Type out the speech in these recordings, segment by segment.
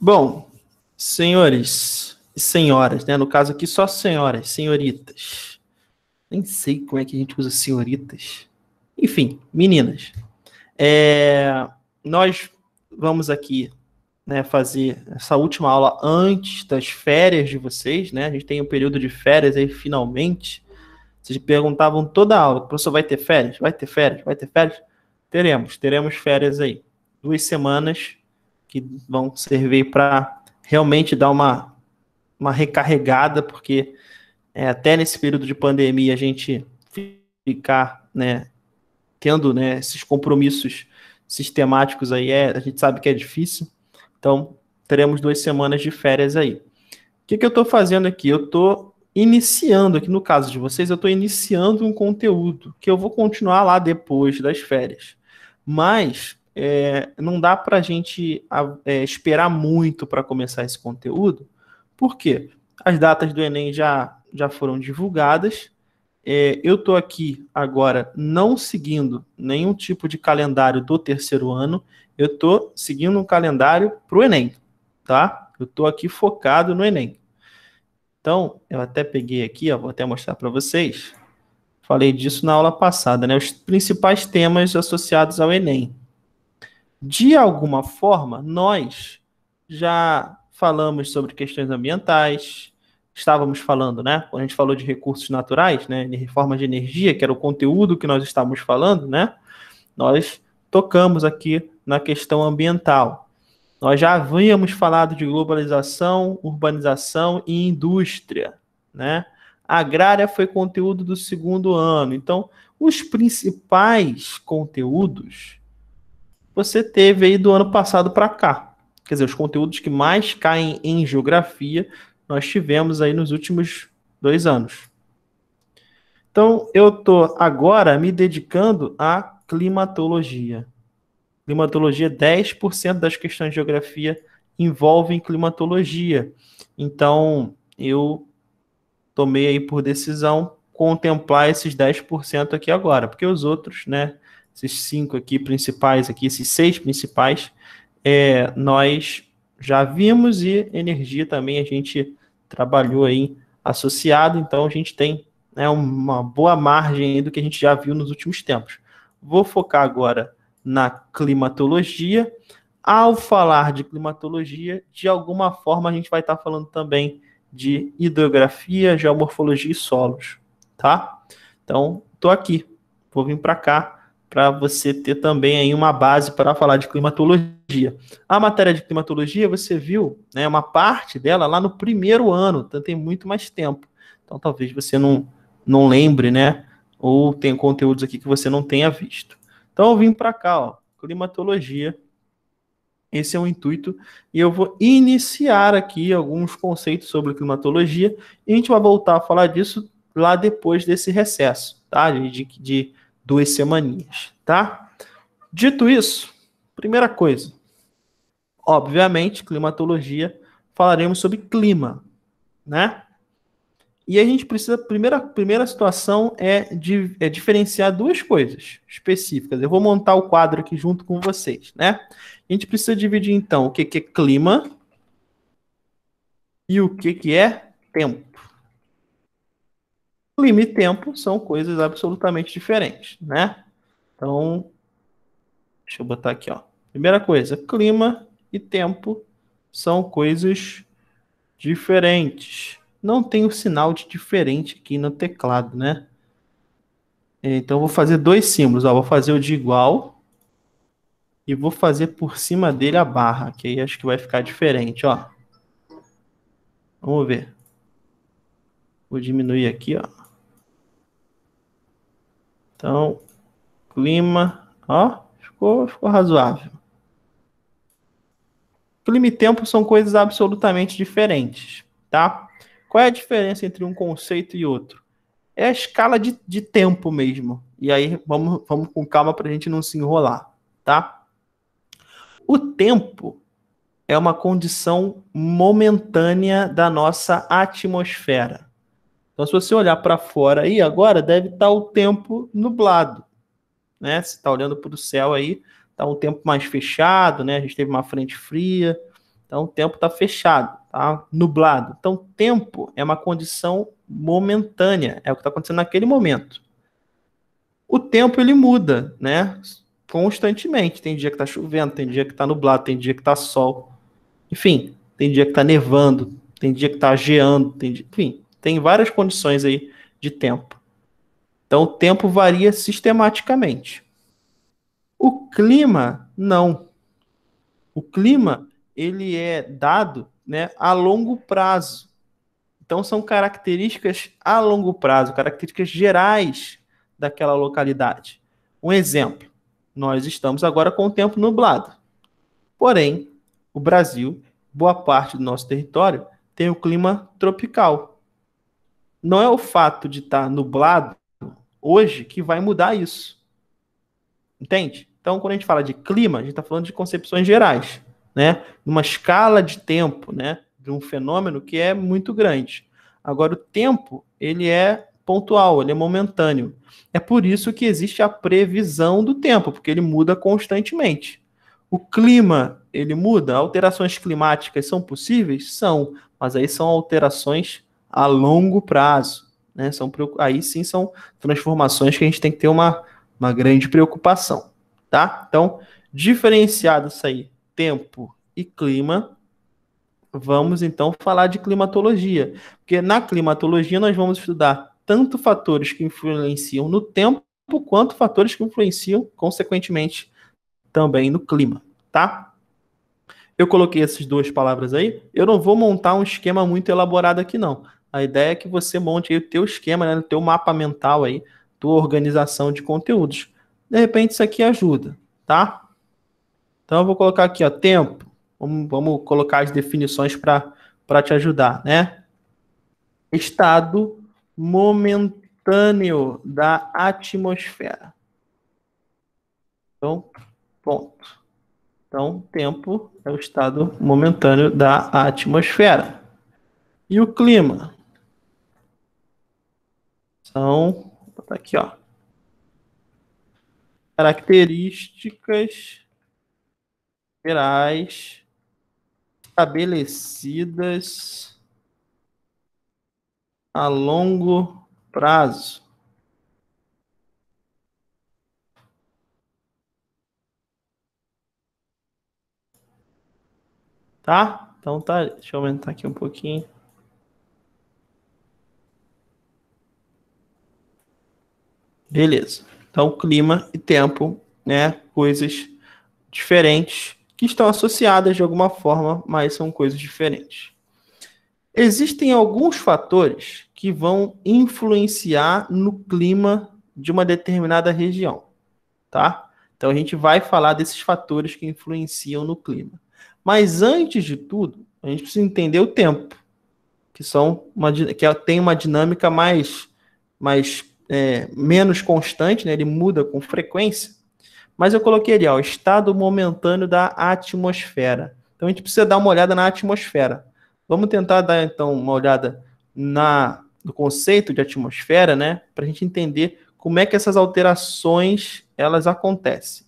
Bom, senhores e senhoras, né? No caso aqui, só senhoras, senhoritas. Nem sei como é que a gente usa senhoritas. Enfim, meninas. É, nós vamos aqui né, fazer essa última aula antes das férias de vocês, né? A gente tem um período de férias aí, finalmente. Vocês perguntavam toda a aula, o professor, vai ter férias? Vai ter férias? Vai ter férias? Teremos, teremos férias aí. Duas semanas que vão servir para realmente dar uma, uma recarregada, porque é, até nesse período de pandemia a gente ficar né, tendo né, esses compromissos sistemáticos aí, é, a gente sabe que é difícil. Então, teremos duas semanas de férias aí. O que, que eu estou fazendo aqui? Eu estou iniciando, aqui no caso de vocês, eu estou iniciando um conteúdo que eu vou continuar lá depois das férias. Mas é, não dá para a gente é, esperar muito para começar esse conteúdo, porque as datas do Enem já, já foram divulgadas. É, eu estou aqui agora não seguindo nenhum tipo de calendário do terceiro ano, eu estou seguindo um calendário para o Enem, tá? Eu estou aqui focado no Enem. Então, eu até peguei aqui, ó, vou até mostrar para vocês. Falei disso na aula passada, né? Os principais temas associados ao Enem. De alguma forma, nós já falamos sobre questões ambientais, estávamos falando, né? Quando a gente falou de recursos naturais, né? De reforma de energia, que era o conteúdo que nós estávamos falando, né? Nós tocamos aqui na questão ambiental. Nós já havíamos falado de globalização, urbanização e indústria, né? agrária foi conteúdo do segundo ano. Então, os principais conteúdos você teve aí do ano passado para cá. Quer dizer, os conteúdos que mais caem em geografia nós tivemos aí nos últimos dois anos. Então, eu estou agora me dedicando à climatologia. Climatologia, 10% das questões de geografia envolvem climatologia. Então, eu tomei aí por decisão contemplar esses 10% aqui agora, porque os outros, né, esses cinco aqui principais, aqui, esses seis principais, é, nós já vimos e energia também a gente trabalhou aí associado, então a gente tem né, uma boa margem do que a gente já viu nos últimos tempos. Vou focar agora na climatologia. Ao falar de climatologia, de alguma forma a gente vai estar falando também de hidrografia, geomorfologia e solos, tá? Então, estou aqui, vou vir para cá para você ter também aí uma base para falar de climatologia. A matéria de climatologia, você viu, né, uma parte dela lá no primeiro ano, então tem muito mais tempo. Então talvez você não, não lembre, né, ou tem conteúdos aqui que você não tenha visto. Então eu vim para cá, ó, climatologia. Esse é o intuito e eu vou iniciar aqui alguns conceitos sobre climatologia e a gente vai voltar a falar disso lá depois desse recesso, tá? De, de duas semaninhas, tá? Dito isso, primeira coisa, obviamente, climatologia, falaremos sobre clima, né? E a gente precisa, primeira, primeira situação é, de, é diferenciar duas coisas específicas. Eu vou montar o quadro aqui junto com vocês, né? A gente precisa dividir, então, o que, que é clima e o que, que é tempo clima e tempo são coisas absolutamente diferentes, né? Então, deixa eu botar aqui, ó. Primeira coisa, clima e tempo são coisas diferentes. Não tem o um sinal de diferente aqui no teclado, né? Então, vou fazer dois símbolos. Ó. Vou fazer o de igual e vou fazer por cima dele a barra, que aí acho que vai ficar diferente, ó. Vamos ver. Vou diminuir aqui, ó. Então, clima, ó, ficou, ficou razoável. Clima e tempo são coisas absolutamente diferentes, tá? Qual é a diferença entre um conceito e outro? É a escala de, de tempo mesmo. E aí vamos, vamos com calma para a gente não se enrolar, tá? O tempo é uma condição momentânea da nossa atmosfera. Então, se você olhar para fora aí agora, deve estar tá o tempo nublado, né? Se está olhando para o céu aí, está um tempo mais fechado, né? A gente teve uma frente fria, então o tempo está fechado, tá nublado. Então, tempo é uma condição momentânea, é o que está acontecendo naquele momento. O tempo ele muda, né? Constantemente. Tem dia que está chovendo, tem dia que está nublado, tem dia que está sol. Enfim, tem dia que está nevando, tem dia que está geando, tem dia... enfim tem várias condições aí de tempo. Então o tempo varia sistematicamente. O clima não. O clima ele é dado, né, a longo prazo. Então são características a longo prazo, características gerais daquela localidade. Um exemplo: nós estamos agora com o tempo nublado. Porém, o Brasil, boa parte do nosso território tem o clima tropical não é o fato de estar tá nublado hoje que vai mudar isso. Entende? Então, quando a gente fala de clima, a gente está falando de concepções gerais, né? Uma escala de tempo, né? De um fenômeno que é muito grande. Agora, o tempo, ele é pontual, ele é momentâneo. É por isso que existe a previsão do tempo, porque ele muda constantemente. O clima, ele muda? Alterações climáticas são possíveis? São, mas aí são alterações a longo prazo. Né? São, aí sim são transformações que a gente tem que ter uma, uma grande preocupação. Tá? Então, diferenciado isso aí tempo e clima, vamos então falar de climatologia. Porque na climatologia nós vamos estudar tanto fatores que influenciam no tempo, quanto fatores que influenciam, consequentemente, também no clima, tá? Eu coloquei essas duas palavras aí. Eu não vou montar um esquema muito elaborado aqui, não. A ideia é que você monte aí o teu esquema, né, o teu mapa mental aí, tua organização de conteúdos. De repente isso aqui ajuda, tá? Então eu vou colocar aqui, ó, tempo. Vamos, vamos colocar as definições para te ajudar, né? Estado momentâneo da atmosfera. Então, ponto. Então, tempo é o estado momentâneo da atmosfera. E o clima? Então, vou botar aqui, ó. Características gerais estabelecidas a longo prazo. Tá? Então tá, deixa eu aumentar aqui um pouquinho. Beleza. Então, clima e tempo, né? Coisas diferentes que estão associadas de alguma forma, mas são coisas diferentes. Existem alguns fatores que vão influenciar no clima de uma determinada região, tá? Então a gente vai falar desses fatores que influenciam no clima. Mas antes de tudo, a gente precisa entender o tempo, que são uma, que é, tem uma dinâmica mais mais é, menos constante, né? ele muda com frequência, mas eu coloquei ali, ó, o estado momentâneo da atmosfera. Então a gente precisa dar uma olhada na atmosfera. Vamos tentar dar então uma olhada na do conceito de atmosfera, né, para a gente entender como é que essas alterações elas acontecem.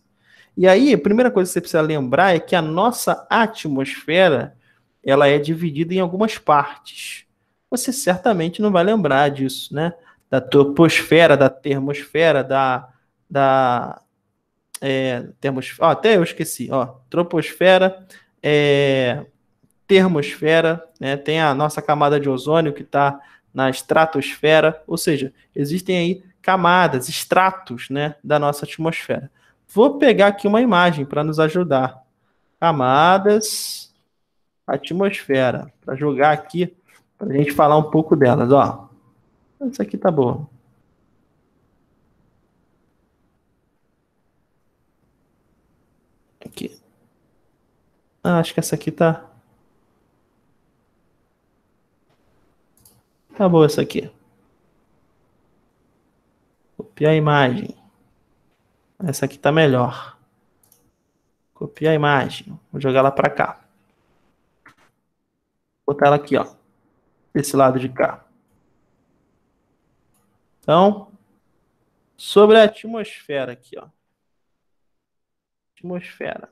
E aí, a primeira coisa que você precisa lembrar é que a nossa atmosfera ela é dividida em algumas partes. Você certamente não vai lembrar disso, né? da troposfera, da termosfera, da. da é, termos, ó, até eu esqueci, ó, troposfera, é, termosfera, né, tem a nossa camada de ozônio que está na estratosfera, ou seja, existem aí camadas, estratos né, da nossa atmosfera. Vou pegar aqui uma imagem para nos ajudar. Camadas, atmosfera, para jogar aqui, para a gente falar um pouco delas. Ó. Isso aqui tá bom. Aqui. Ah, acho que essa aqui tá. Tá boa essa aqui. Copiar a imagem. Essa aqui tá melhor. Copiar a imagem. Vou jogar ela pra cá. Vou botar ela aqui, ó. desse lado de cá. Então, sobre a atmosfera aqui, ó. Atmosfera.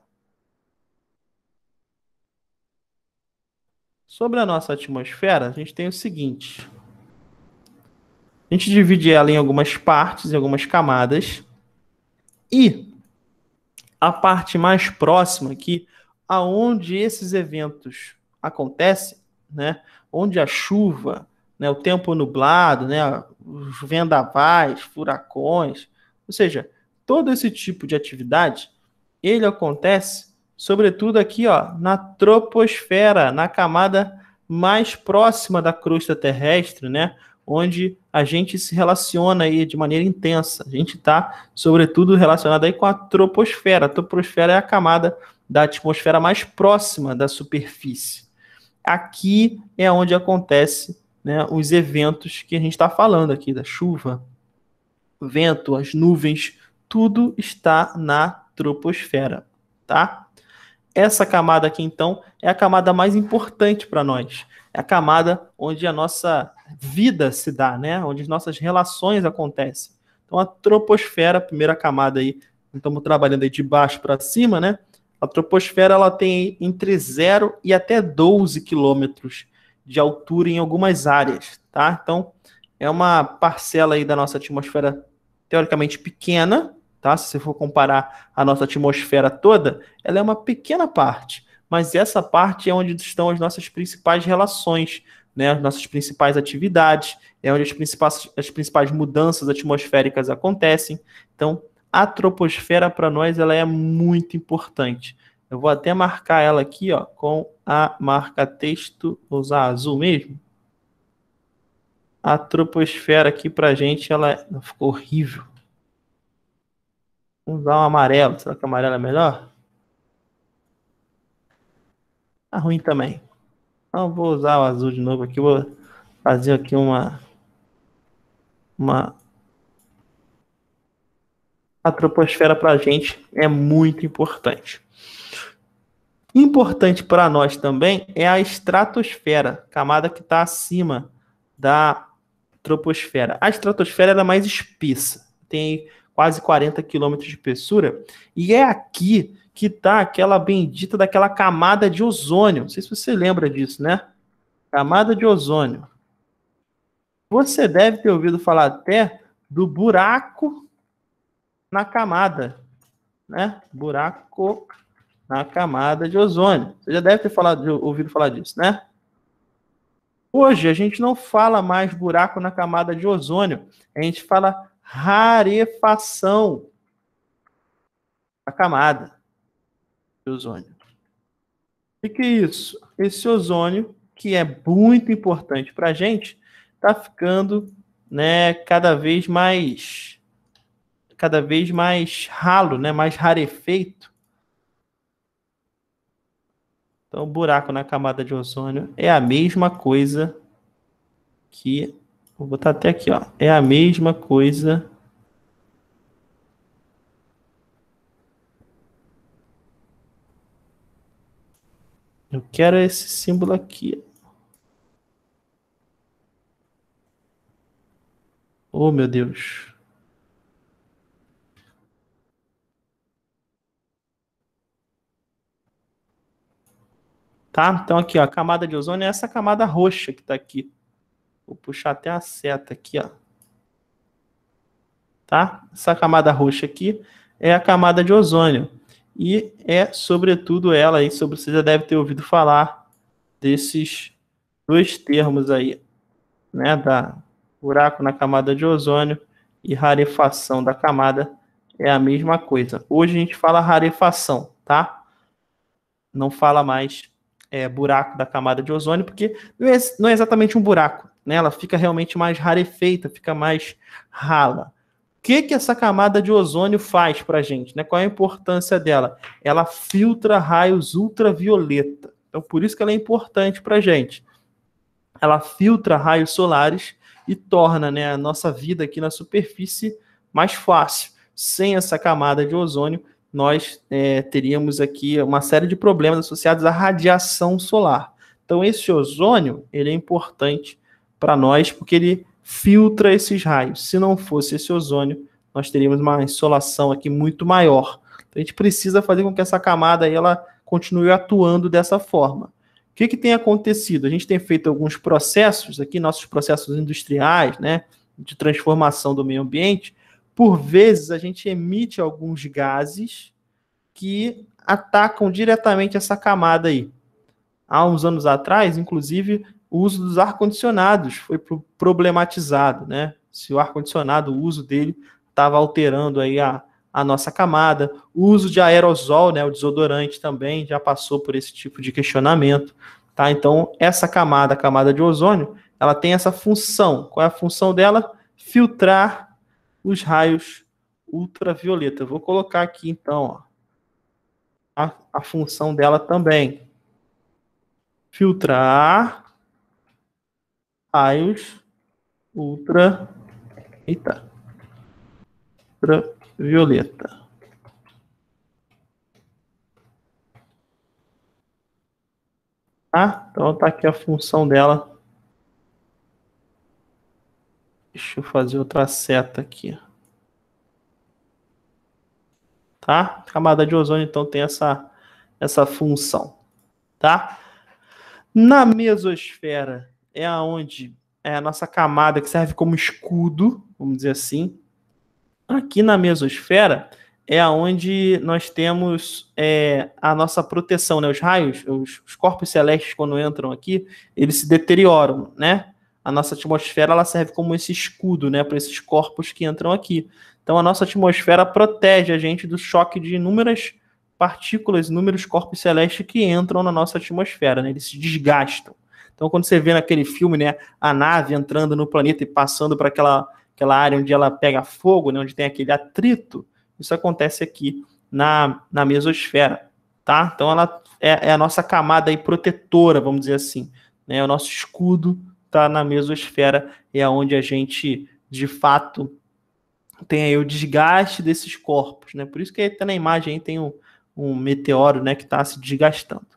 Sobre a nossa atmosfera, a gente tem o seguinte. A gente divide ela em algumas partes, em algumas camadas. E a parte mais próxima aqui, aonde esses eventos acontecem, né? Onde a chuva, né, o tempo nublado, né, os vendavais, furacões, ou seja, todo esse tipo de atividade, ele acontece sobretudo aqui, ó, na troposfera, na camada mais próxima da crosta terrestre, né, onde a gente se relaciona aí de maneira intensa. A gente está, sobretudo, relacionado aí com a troposfera. A troposfera é a camada da atmosfera mais próxima da superfície. Aqui é onde acontece né, os eventos que a gente está falando aqui, da chuva, vento, as nuvens, tudo está na troposfera, tá? Essa camada aqui, então, é a camada mais importante para nós. É a camada onde a nossa vida se dá, né? Onde as nossas relações acontecem. Então, a troposfera, primeira camada aí, estamos trabalhando aí de baixo para cima, né? A troposfera ela tem entre 0 e até 12 quilômetros de altura em algumas áreas, tá? Então, é uma parcela aí da nossa atmosfera teoricamente pequena, tá? Se você for comparar a nossa atmosfera toda, ela é uma pequena parte, mas essa parte é onde estão as nossas principais relações, né? As nossas principais atividades, é onde as principais, as principais mudanças atmosféricas acontecem. Então, a troposfera para nós ela é muito importante. Eu vou até marcar ela aqui, ó, com a marca texto, vou usar azul mesmo. A troposfera aqui pra gente, ela ficou horrível. Vamos usar um amarelo. Será que amarelo é melhor? Tá ruim também. Então vou usar o azul de novo aqui. Vou fazer aqui uma... Uma... A troposfera pra gente é muito importante. Importante para nós também é a estratosfera, camada que está acima da troposfera. A estratosfera era é mais espessa, tem quase 40 quilômetros de espessura, e é aqui que está aquela bendita daquela camada de ozônio. Não sei se você lembra disso, né? Camada de ozônio. Você deve ter ouvido falar até do buraco na camada, né? Buraco na camada de ozônio. Você já deve ter falado, ouvido falar disso, né? Hoje a gente não fala mais buraco na camada de ozônio, a gente fala rarefação da camada de ozônio. O que é isso? Esse ozônio, que é muito importante para a gente, está ficando né, cada vez mais cada vez mais ralo, né, mais rarefeito então, o buraco na camada de ozônio é a mesma coisa que. Vou botar até aqui, ó. É a mesma coisa. Eu quero esse símbolo aqui. Oh, meu Deus. Tá? Então aqui, ó, a camada de ozônio é essa camada roxa que está aqui. Vou puxar até a seta aqui, ó. Tá? Essa camada roxa aqui é a camada de ozônio. E é, sobretudo, ela aí, sobre, você já deve ter ouvido falar desses dois termos aí, né? Da buraco na camada de ozônio e rarefação da camada é a mesma coisa. Hoje a gente fala rarefação, tá? Não fala mais é, buraco da camada de ozônio, porque não é, não é exatamente um buraco, né? Ela fica realmente mais rarefeita, fica mais rala. O que, que essa camada de ozônio faz para a gente? Né? Qual é a importância dela? Ela filtra raios ultravioleta. Então, por isso que ela é importante para a gente. Ela filtra raios solares e torna né, a nossa vida aqui na superfície mais fácil. Sem essa camada de ozônio, nós é, teríamos aqui uma série de problemas associados à radiação solar. Então, esse ozônio ele é importante para nós porque ele filtra esses raios. Se não fosse esse ozônio, nós teríamos uma insolação aqui muito maior. Então, a gente precisa fazer com que essa camada aí, ela continue atuando dessa forma. O que, que tem acontecido? A gente tem feito alguns processos aqui, nossos processos industriais, né, de transformação do meio ambiente, por vezes, a gente emite alguns gases que atacam diretamente essa camada aí. Há uns anos atrás, inclusive, o uso dos ar-condicionados foi problematizado, né? Se o ar-condicionado, o uso dele, estava alterando aí a, a nossa camada. O uso de aerosol, né, o desodorante também já passou por esse tipo de questionamento, tá? Então, essa camada, a camada de ozônio, ela tem essa função. Qual é a função dela? Filtrar os raios ultravioleta. Eu vou colocar aqui então ó, a, a função dela também. Filtrar raios ultra, eita, ultravioleta. ah Então tá aqui a função dela Deixa eu fazer outra seta aqui. Tá? A camada de ozônio, então, tem essa, essa função. Tá? Na mesosfera é aonde é a nossa camada que serve como escudo, vamos dizer assim. Aqui na mesosfera é aonde nós temos é, a nossa proteção, né? Os raios, os, os corpos celestes quando entram aqui, eles se deterioram, né? a nossa atmosfera ela serve como esse escudo, né, para esses corpos que entram aqui. Então a nossa atmosfera protege a gente do choque de inúmeras partículas, inúmeros corpos celestes que entram na nossa atmosfera, né? Eles se desgastam. Então quando você vê naquele filme, né, a nave entrando no planeta e passando para aquela aquela área onde ela pega fogo, né, onde tem aquele atrito, isso acontece aqui na, na mesosfera, tá? Então ela é, é a nossa camada aí protetora, vamos dizer assim, né? É o nosso escudo está na mesosfera, é onde a gente, de fato, tem aí o desgaste desses corpos, né? Por isso que até tá na imagem aí tem um, um meteoro, né, que está se desgastando.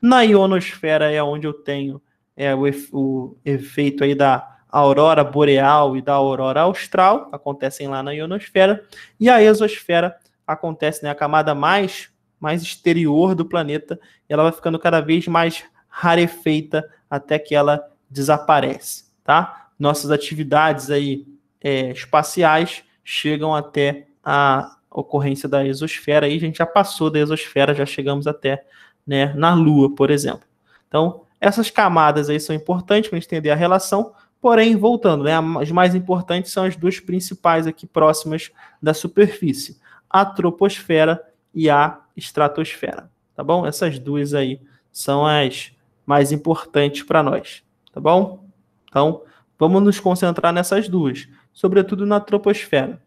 Na ionosfera é onde eu tenho é, o, o efeito aí da aurora boreal e da aurora austral, acontecem lá na ionosfera, e a exosfera acontece, né, camada mais mais exterior do planeta, ela vai ficando cada vez mais rarefeita até que ela desaparece, tá? Nossas atividades aí é, espaciais chegam até a ocorrência da exosfera, aí a gente já passou da exosfera, já chegamos até né, na Lua, por exemplo. Então, essas camadas aí são importantes para entender a relação, porém, voltando, né, as mais importantes são as duas principais aqui próximas da superfície, a troposfera e a estratosfera, tá bom? Essas duas aí são as mais importantes para nós tá bom? Então, vamos nos concentrar nessas duas, sobretudo na troposfera,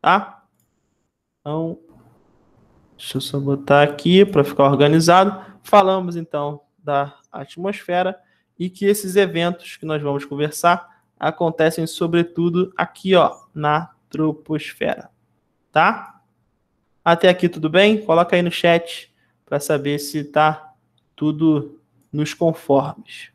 tá? Então, deixa eu só botar aqui para ficar organizado. Falamos então da atmosfera e que esses eventos que nós vamos conversar acontecem sobretudo aqui, ó, na troposfera, tá? Até aqui tudo bem? Coloca aí no chat para saber se tá tudo nos conformes.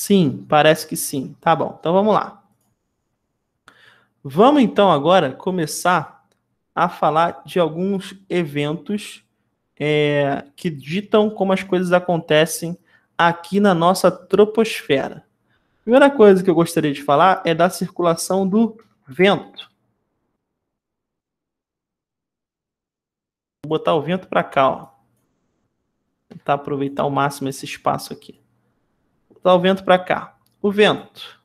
Sim, parece que sim. Tá bom, então vamos lá. Vamos então agora começar a falar de alguns eventos é, que ditam como as coisas acontecem aqui na nossa troposfera. Primeira coisa que eu gostaria de falar é da circulação do vento. Vou botar o vento para cá, ó. Tentar aproveitar ao máximo esse espaço aqui. Tá o vento para cá. O vento.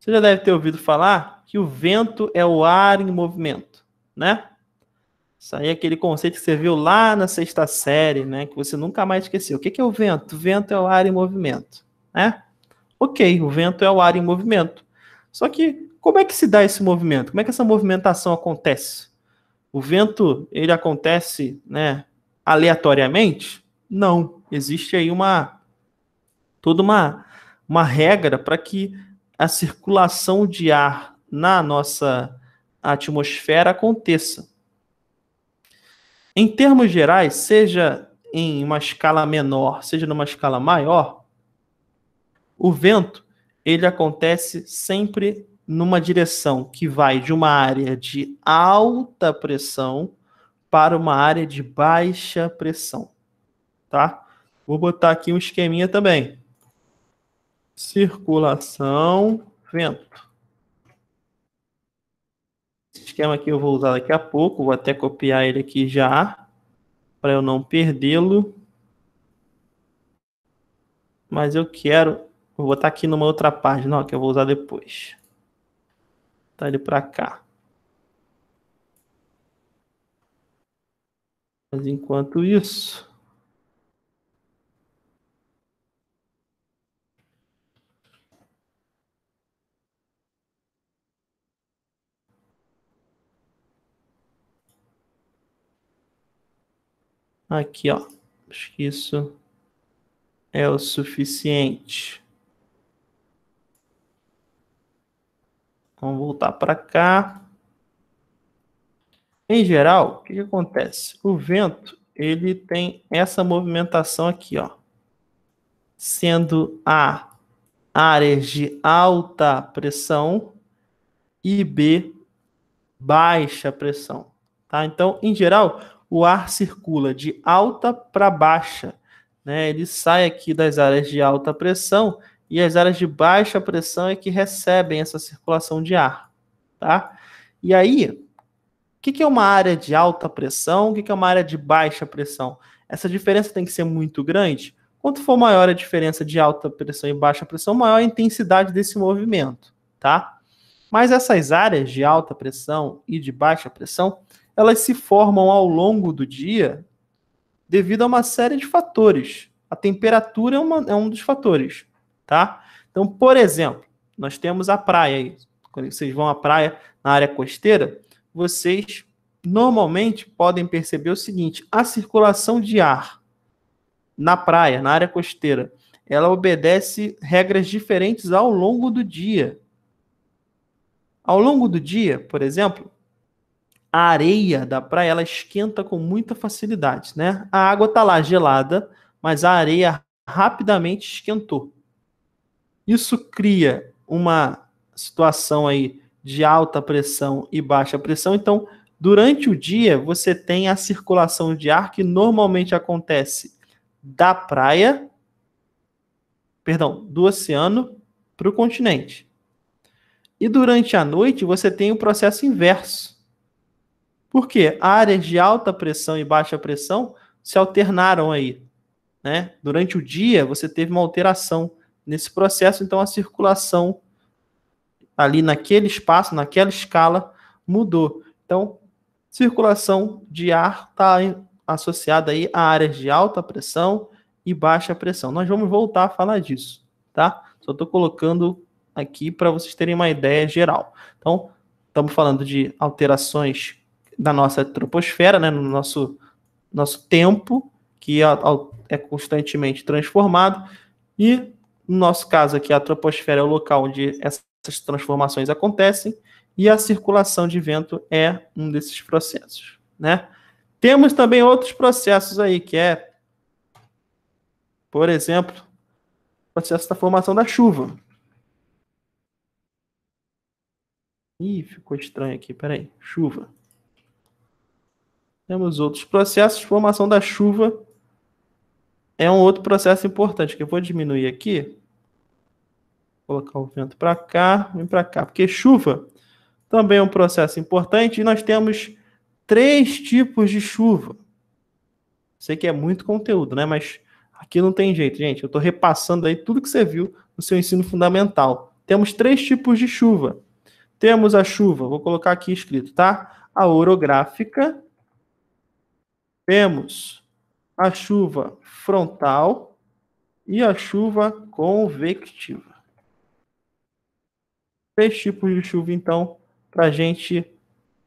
Você já deve ter ouvido falar que o vento é o ar em movimento, né? Isso aí é aquele conceito que você viu lá na sexta série, né? Que você nunca mais esqueceu. O que é o vento? O vento é o ar em movimento, né? Ok, o vento é o ar em movimento. Só que como é que se dá esse movimento? Como é que essa movimentação acontece? O vento, ele acontece, né, aleatoriamente? Não. Existe aí uma toda uma, uma regra para que a circulação de ar na nossa atmosfera aconteça. Em termos gerais, seja em uma escala menor, seja numa escala maior, o vento ele acontece sempre numa direção que vai de uma área de alta pressão para uma área de baixa pressão tá? Vou botar aqui um esqueminha também. Circulação, vento. Esse esquema aqui eu vou usar daqui a pouco, vou até copiar ele aqui já, para eu não perdê-lo. Mas eu quero, vou botar aqui numa outra página, ó, que eu vou usar depois. Tá ele para cá. Mas enquanto isso, Aqui, ó. Acho que isso é o suficiente. Vamos voltar para cá. Em geral, o que, que acontece? O vento, ele tem essa movimentação aqui, ó. Sendo A áreas de alta pressão e B baixa pressão, tá? Então, em geral, o ar circula de alta para baixa. Né? Ele sai aqui das áreas de alta pressão e as áreas de baixa pressão é que recebem essa circulação de ar. Tá? E aí, o que, que é uma área de alta pressão? O que, que é uma área de baixa pressão? Essa diferença tem que ser muito grande? Quanto for maior a diferença de alta pressão e baixa pressão, maior a intensidade desse movimento, tá? Mas essas áreas de alta pressão e de baixa pressão, elas se formam ao longo do dia devido a uma série de fatores. A temperatura é, uma, é um dos fatores, tá? Então, por exemplo, nós temos a praia aí. Quando vocês vão à praia na área costeira, vocês normalmente podem perceber o seguinte: a circulação de ar na praia, na área costeira, ela obedece regras diferentes ao longo do dia. Ao longo do dia, por exemplo, a areia da praia ela esquenta com muita facilidade, né? A água está lá gelada, mas a areia rapidamente esquentou. Isso cria uma situação aí de alta pressão e baixa pressão. Então, durante o dia, você tem a circulação de ar que normalmente acontece da praia, perdão, do oceano para o continente. E durante a noite, você tem o processo inverso porque áreas de alta pressão e baixa pressão se alternaram aí. Né? Durante o dia, você teve uma alteração nesse processo, então a circulação ali naquele espaço, naquela escala, mudou. Então, circulação de ar está associada aí a áreas de alta pressão e baixa pressão. Nós vamos voltar a falar disso, tá? Só estou colocando aqui para vocês terem uma ideia geral. Então, estamos falando de alterações da nossa troposfera, né, no nosso, nosso tempo, que é, é constantemente transformado, e no nosso caso aqui, a troposfera é o local onde essas transformações acontecem, e a circulação de vento é um desses processos. Né? Temos também outros processos aí, que é, por exemplo, o processo da formação da chuva. Ih, ficou estranho aqui, peraí. Chuva. Temos né, outros processos. Formação da chuva é um outro processo importante, que eu vou diminuir aqui. Colocar o vento para cá, vem para cá. Porque chuva também é um processo importante e nós temos três tipos de chuva. Sei que é muito conteúdo, né? Mas aqui não tem jeito, gente. Eu estou repassando aí tudo que você viu no seu ensino fundamental. Temos três tipos de chuva. Temos a chuva, vou colocar aqui escrito, tá? A orográfica, temos a chuva frontal e a chuva convectiva. Três tipos de chuva, então, para a gente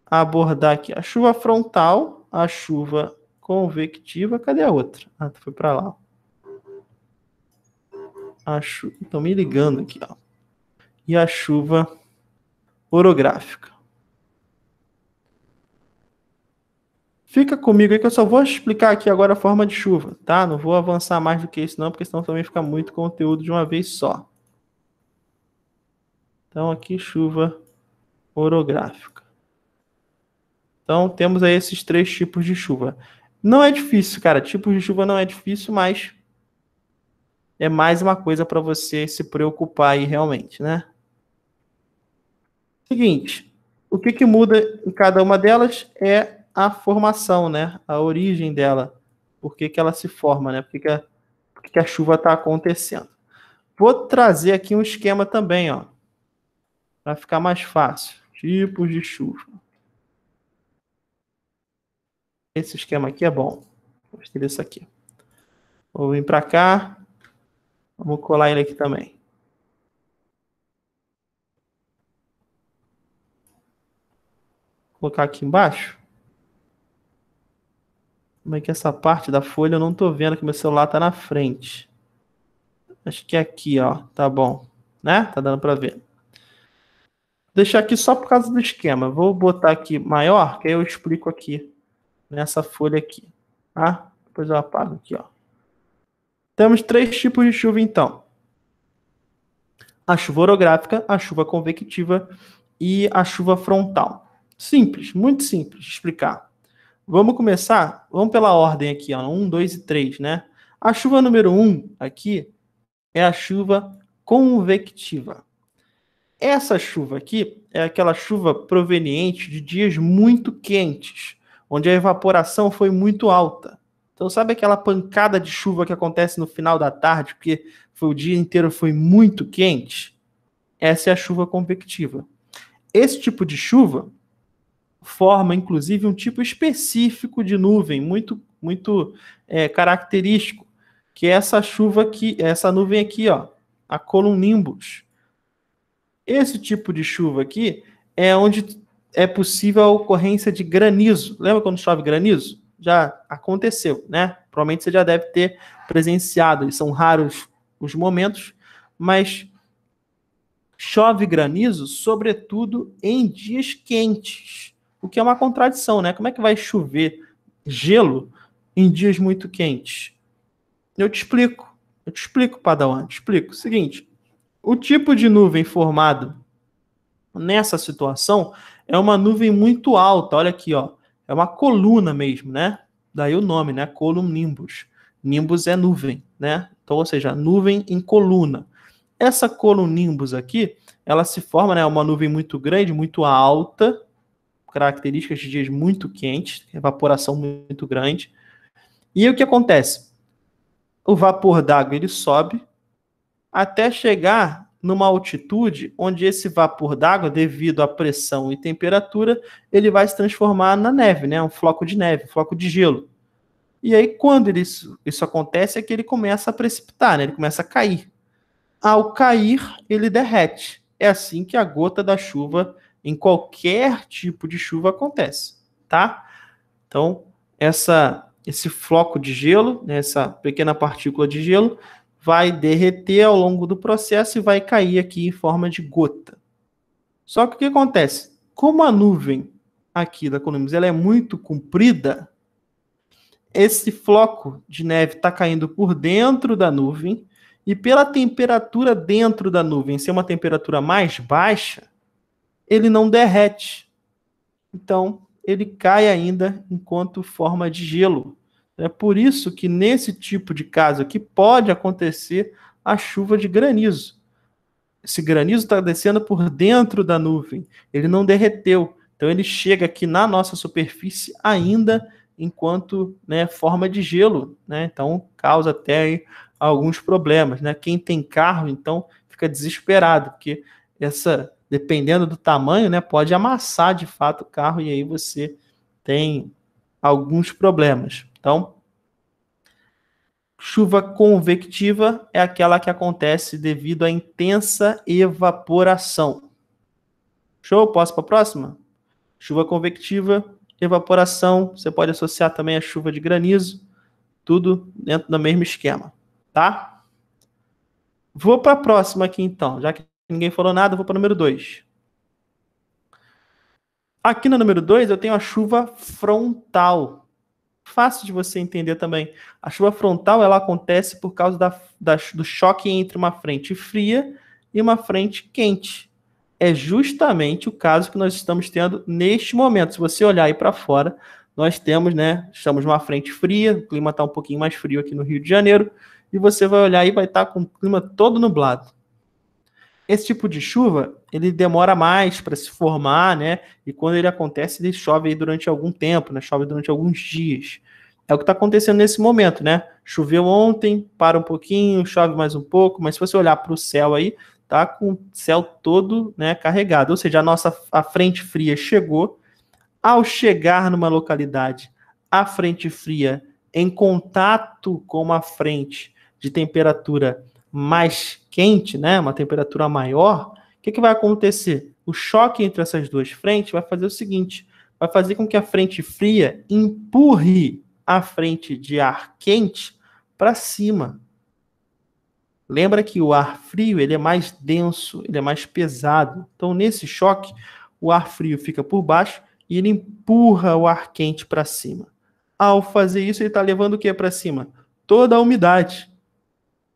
abordar aqui. A chuva frontal, a chuva convectiva. Cadê a outra? Ah, foi para lá. A chu... Estão me ligando aqui. Ó. E a chuva orográfica. Fica comigo aí que eu só vou explicar aqui agora a forma de chuva, tá? Não vou avançar mais do que isso não, porque senão também fica muito conteúdo de uma vez só. Então aqui chuva orográfica. Então temos aí esses três tipos de chuva. Não é difícil, cara. Tipos de chuva não é difícil, mas é mais uma coisa para você se preocupar aí realmente, né? Seguinte, o que, que muda em cada uma delas é a formação, né? A origem dela. Por que, que ela se forma, né? Por que, que, a, por que, que a chuva está acontecendo. Vou trazer aqui um esquema também, ó. Para ficar mais fácil. Tipos de chuva. Esse esquema aqui é bom. Gostei desse aqui. Vou vir para cá. Vamos colar ele aqui também. Vou colocar aqui embaixo. Como é que é essa parte da folha eu não tô vendo que meu celular tá na frente? Acho que é aqui, ó. Tá bom. Né? Tá dando para ver. Vou deixar aqui só por causa do esquema. Vou botar aqui maior, que aí eu explico aqui. Nessa folha aqui. Tá? Depois eu apago aqui, ó. Temos três tipos de chuva, então. A chuva orográfica, a chuva convectiva e a chuva frontal. Simples, muito simples de explicar. Vamos começar? Vamos pela ordem aqui, ó. 1, 2 e 3, né? A chuva número 1 um aqui é a chuva convectiva. Essa chuva aqui é aquela chuva proveniente de dias muito quentes, onde a evaporação foi muito alta. Então, sabe aquela pancada de chuva que acontece no final da tarde, porque foi o dia inteiro foi muito quente? Essa é a chuva convectiva. Esse tipo de chuva forma, inclusive, um tipo específico de nuvem, muito, muito é, característico, que é essa chuva aqui, essa nuvem aqui, ó, a columnimbus. Esse tipo de chuva aqui é onde é possível a ocorrência de granizo. Lembra quando chove granizo? Já aconteceu, né? Provavelmente você já deve ter presenciado. E são raros os momentos, mas chove granizo, sobretudo em dias quentes o que é uma contradição, né? Como é que vai chover gelo em dias muito quentes? Eu te explico. Eu te explico, Padawan. Te explico. Seguinte, o tipo de nuvem formado nessa situação é uma nuvem muito alta. Olha aqui, ó. É uma coluna mesmo, né? Daí o nome, né? Column nimbus. Nimbus é nuvem, né? Então, ou seja, nuvem em coluna. Essa coluna nimbus aqui, ela se forma, né? É uma nuvem muito grande, muito alta, características de dias muito quentes, evaporação muito grande. E o que acontece? O vapor d'água ele sobe até chegar numa altitude onde esse vapor d'água, devido à pressão e temperatura, ele vai se transformar na neve, né? Um floco de neve, um floco de gelo. E aí, quando ele, isso acontece, é que ele começa a precipitar, né? Ele começa a cair. Ao cair, ele derrete. É assim que a gota da chuva em qualquer tipo de chuva acontece, tá? Então, essa, esse floco de gelo, né, essa pequena partícula de gelo, vai derreter ao longo do processo e vai cair aqui em forma de gota. Só que o que acontece? Como a nuvem aqui da Columbus ela é muito comprida, esse floco de neve está caindo por dentro da nuvem e pela temperatura dentro da nuvem ser é uma temperatura mais baixa, ele não derrete. Então, ele cai ainda enquanto forma de gelo. É por isso que nesse tipo de caso aqui pode acontecer a chuva de granizo. Esse granizo está descendo por dentro da nuvem, ele não derreteu. Então ele chega aqui na nossa superfície ainda enquanto né, forma de gelo. Né? Então causa até alguns problemas. Né? Quem tem carro, então, fica desesperado, porque essa dependendo do tamanho, né, pode amassar de fato o carro e aí você tem alguns problemas. Então, chuva convectiva é aquela que acontece devido à intensa evaporação. Show? Posso para a próxima? Chuva convectiva, evaporação, você pode associar também a chuva de granizo, tudo dentro do mesmo esquema, tá? Vou para a próxima aqui então, já que Ninguém falou nada, vou para o número 2. Aqui no número 2 eu tenho a chuva frontal. Fácil de você entender também. A chuva frontal ela acontece por causa da, da, do choque entre uma frente fria e uma frente quente. É justamente o caso que nós estamos tendo neste momento. Se você olhar aí para fora, nós temos, né? Estamos numa frente fria, o clima está um pouquinho mais frio aqui no Rio de Janeiro, e você vai olhar e vai estar tá com o clima todo nublado. Esse tipo de chuva, ele demora mais para se formar, né? E quando ele acontece, ele chove durante algum tempo, né? Chove durante alguns dias. É o que está acontecendo nesse momento, né? Choveu ontem, para um pouquinho, chove mais um pouco, mas se você olhar para o céu aí, tá com o céu todo né, carregado. Ou seja, a nossa a frente fria chegou. Ao chegar numa localidade, a frente fria em contato com uma frente de temperatura mais quente, né, uma temperatura maior, o que, que vai acontecer? O choque entre essas duas frentes vai fazer o seguinte: vai fazer com que a frente fria empurre a frente de ar quente para cima. Lembra que o ar frio ele é mais denso, ele é mais pesado. Então, nesse choque, o ar frio fica por baixo e ele empurra o ar quente para cima. Ao fazer isso, ele está levando o que para cima? Toda a umidade.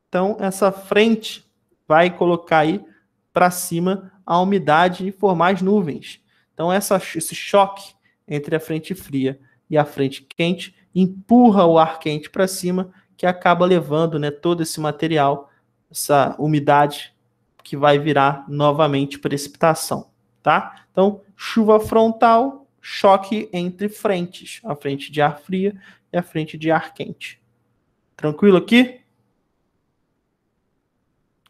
Então, essa frente vai colocar aí para cima a umidade e formar as nuvens. Então, essa, esse choque entre a frente fria e a frente quente empurra o ar quente para cima, que acaba levando né, todo esse material, essa umidade que vai virar novamente precipitação. Tá? Então, chuva frontal, choque entre frentes, a frente de ar fria e a frente de ar quente. Tranquilo aqui?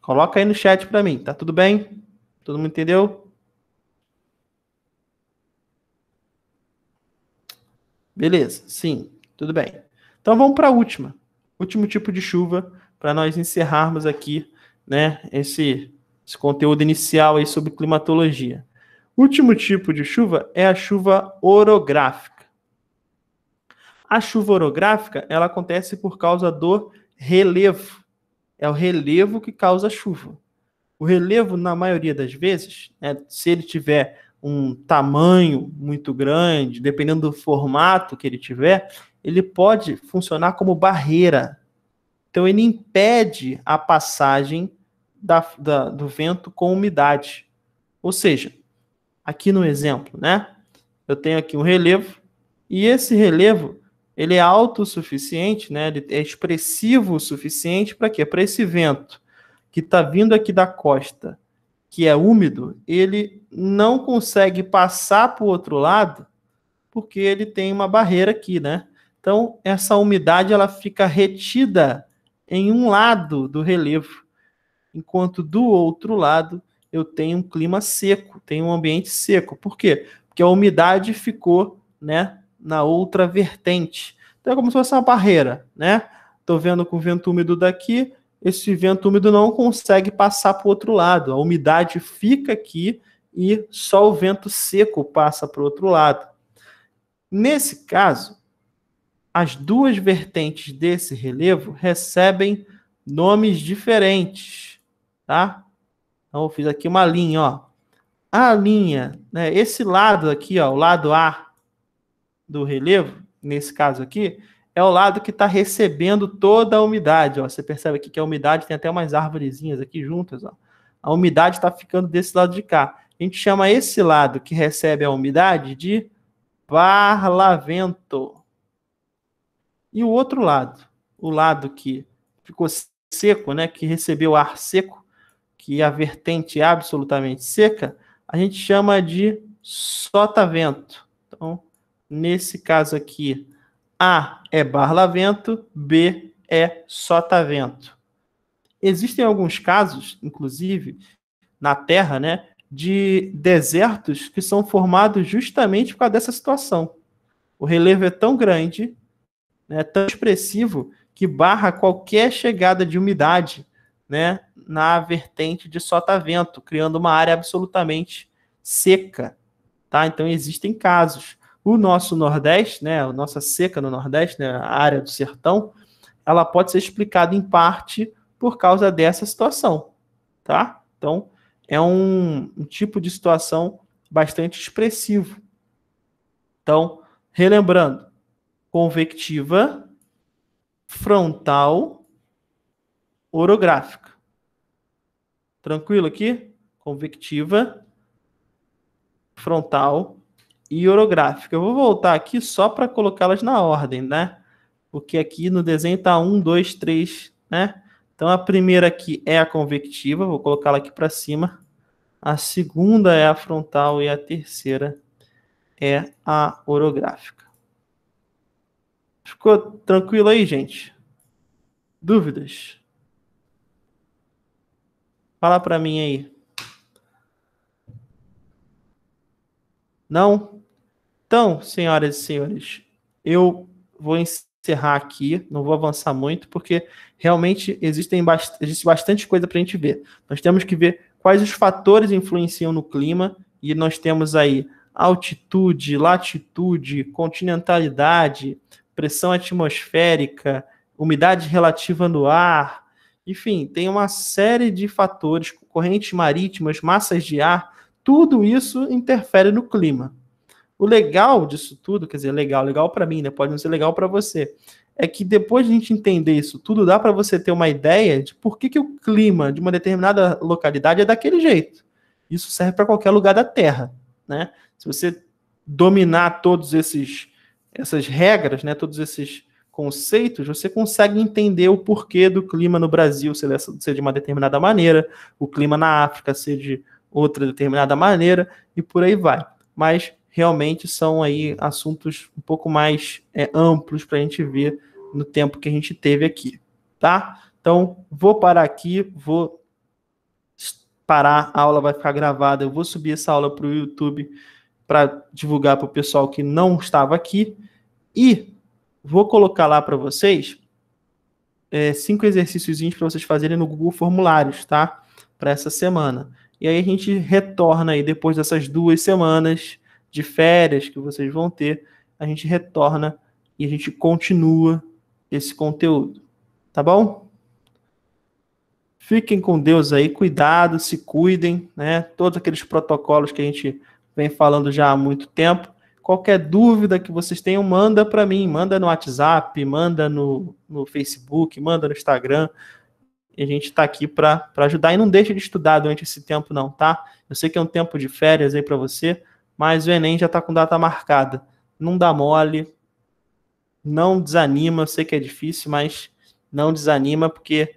Coloca aí no chat para mim, tá tudo bem? Todo mundo entendeu? Beleza, sim, tudo bem. Então vamos para a última, último tipo de chuva para nós encerrarmos aqui, né, esse, esse conteúdo inicial aí sobre climatologia. Último tipo de chuva é a chuva orográfica. A chuva orográfica, ela acontece por causa do relevo é o relevo que causa a chuva. O relevo, na maioria das vezes, né, se ele tiver um tamanho muito grande, dependendo do formato que ele tiver, ele pode funcionar como barreira. Então, ele impede a passagem da, da, do vento com umidade. Ou seja, aqui no exemplo, né? Eu tenho aqui um relevo e esse relevo ele é autossuficiente, né? Ele é expressivo o suficiente para quê? Para esse vento que está vindo aqui da costa, que é úmido, ele não consegue passar para o outro lado porque ele tem uma barreira aqui, né? Então, essa umidade ela fica retida em um lado do relevo, enquanto do outro lado eu tenho um clima seco, tenho um ambiente seco. Por quê? Porque a umidade ficou, né, na outra vertente. Então é como se fosse uma barreira, né? Estou vendo com o vento úmido daqui, esse vento úmido não consegue passar para o outro lado. A umidade fica aqui e só o vento seco passa para o outro lado. Nesse caso, as duas vertentes desse relevo recebem nomes diferentes, tá? Então eu fiz aqui uma linha, ó. A linha, né, esse lado aqui, ó, o lado A do relevo, nesse caso aqui, é o lado que está recebendo toda a umidade. Ó. Você percebe aqui que a umidade tem até umas árvorezinhas aqui juntas. Ó. A umidade está ficando desse lado de cá. A gente chama esse lado que recebe a umidade de barlavento. E o outro lado, o lado que ficou seco, né, que recebeu ar seco, que a vertente é absolutamente seca, a gente chama de sotavento. Então, Nesse caso aqui, A é barlavento, B é sotavento. Existem alguns casos, inclusive, na Terra, né, de desertos que são formados justamente por causa dessa situação. O relevo é tão grande, né, tão expressivo, que barra qualquer chegada de umidade né, na vertente de sotavento, criando uma área absolutamente seca. Tá? Então, existem casos o nosso Nordeste, né, a nossa seca no Nordeste, né, a área do sertão, ela pode ser explicada em parte por causa dessa situação, tá? Então, é um, um tipo de situação bastante expressivo. Então, relembrando, convectiva, frontal, orográfica. Tranquilo aqui? Convectiva, frontal, e orográfica. Eu vou voltar aqui só para colocá-las na ordem, né? Porque aqui no desenho está um, dois, três, né? Então a primeira aqui é a convectiva, vou colocá-la aqui para cima. A segunda é a frontal e a terceira é a orográfica. Ficou tranquilo aí, gente? Dúvidas? Fala para mim aí. Não? Então, senhoras e senhores, eu vou encerrar aqui, não vou avançar muito, porque realmente existem bast existe bastante coisa para a gente ver. Nós temos que ver quais os fatores influenciam no clima, e nós temos aí altitude, latitude, continentalidade, pressão atmosférica, umidade relativa no ar, enfim, tem uma série de fatores, correntes marítimas, massas de ar, tudo isso interfere no clima. O legal disso tudo, quer dizer, legal, legal para mim, né? Pode não ser legal para você. É que depois de a gente entender isso tudo, dá para você ter uma ideia de por que, que o clima de uma determinada localidade é daquele jeito. Isso serve para qualquer lugar da Terra, né? Se você dominar todos esses essas regras, né, todos esses conceitos, você consegue entender o porquê do clima no Brasil ser de uma determinada maneira, o clima na África ser de outra determinada maneira e por aí vai. Mas realmente são aí assuntos um pouco mais é, amplos para a gente ver no tempo que a gente teve aqui, tá? Então, vou parar aqui, vou parar, a aula vai ficar gravada, eu vou subir essa aula para o YouTube para divulgar para o pessoal que não estava aqui e vou colocar lá para vocês é, cinco exercícios para vocês fazerem no Google Formulários, tá? Para essa semana. E aí a gente retorna aí depois dessas duas semanas de férias que vocês vão ter, a gente retorna e a gente continua esse conteúdo. Tá bom? Fiquem com Deus aí, cuidado, se cuidem, né? Todos aqueles protocolos que a gente vem falando já há muito tempo. Qualquer dúvida que vocês tenham, manda para mim, manda no WhatsApp, manda no, no Facebook, manda no Instagram. a gente está aqui para ajudar. E não deixe de estudar durante esse tempo, não, tá? Eu sei que é um tempo de férias aí para você, mas o Enem já está com data marcada. Não dá mole, não desanima, eu sei que é difícil, mas não desanima, porque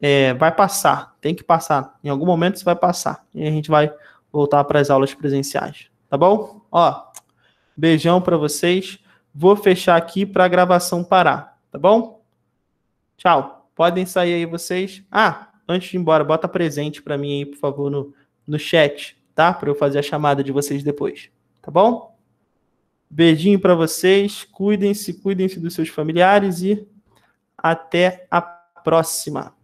é, vai passar, tem que passar. Em algum momento você vai passar. E a gente vai voltar para as aulas presenciais. Tá bom? Ó, beijão para vocês. Vou fechar aqui para a gravação parar. Tá bom? Tchau. Podem sair aí vocês. Ah, antes de ir embora, bota presente para mim aí, por favor, no, no chat tá? Para eu fazer a chamada de vocês depois, tá bom? Beijinho para vocês, cuidem-se, cuidem-se dos seus familiares e até a próxima.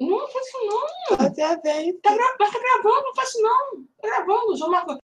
Não, não faço não. Até bem. Tá, gra tá gravando, não faço não. Tá gravando, João Marco.